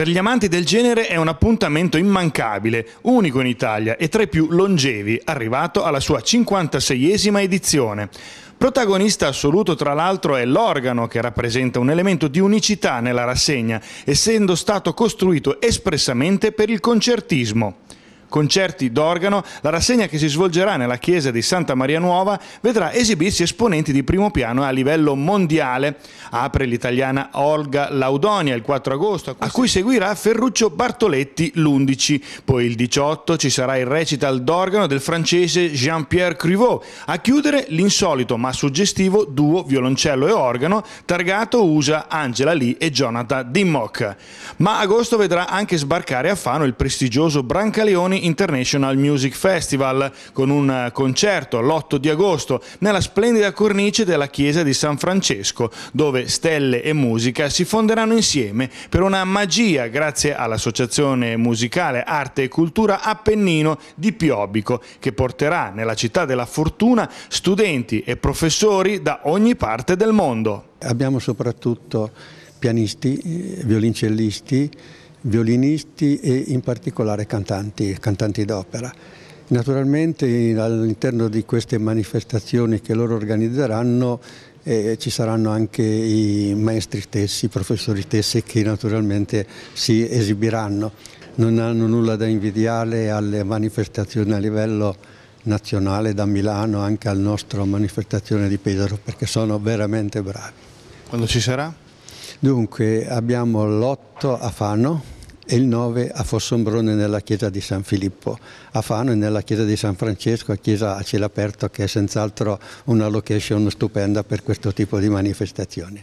Per gli amanti del genere è un appuntamento immancabile, unico in Italia e tra i più longevi, arrivato alla sua 56esima edizione. Protagonista assoluto tra l'altro è l'organo che rappresenta un elemento di unicità nella rassegna, essendo stato costruito espressamente per il concertismo concerti d'organo, la rassegna che si svolgerà nella chiesa di Santa Maria Nuova vedrà esibirsi esponenti di primo piano a livello mondiale. Apre l'italiana Olga Laudonia il 4 agosto, a cui ah, seguirà Ferruccio Bartoletti l'11. Poi il 18 ci sarà il recital d'organo del francese Jean-Pierre Crivaux. A chiudere l'insolito ma suggestivo duo violoncello e organo targato USA Angela Lee e Jonathan Dimmock. Ma agosto vedrà anche sbarcare a Fano il prestigioso Brancaleoni International Music Festival con un eh, concerto l'8 di agosto nella splendida cornice della chiesa di San Francesco dove stelle e musica si fonderanno insieme per una magia grazie all'associazione musicale Arte e Cultura Appennino di Piobico che porterà nella città della fortuna studenti e professori da ogni parte del mondo. Abbiamo soprattutto pianisti, eh, violoncellisti, violinisti e in particolare cantanti, cantanti d'opera. Naturalmente all'interno di queste manifestazioni che loro organizzeranno eh, ci saranno anche i maestri stessi, i professori stessi che naturalmente si esibiranno. Non hanno nulla da invidiare alle manifestazioni a livello nazionale da Milano anche al nostro manifestazione di Pesaro perché sono veramente bravi. Quando ci sarà? Dunque abbiamo l'8 a Fano e il 9 a Fossombrone nella chiesa di San Filippo. A Fano e nella chiesa di San Francesco, a chiesa a cielo aperto che è senz'altro una location stupenda per questo tipo di manifestazioni.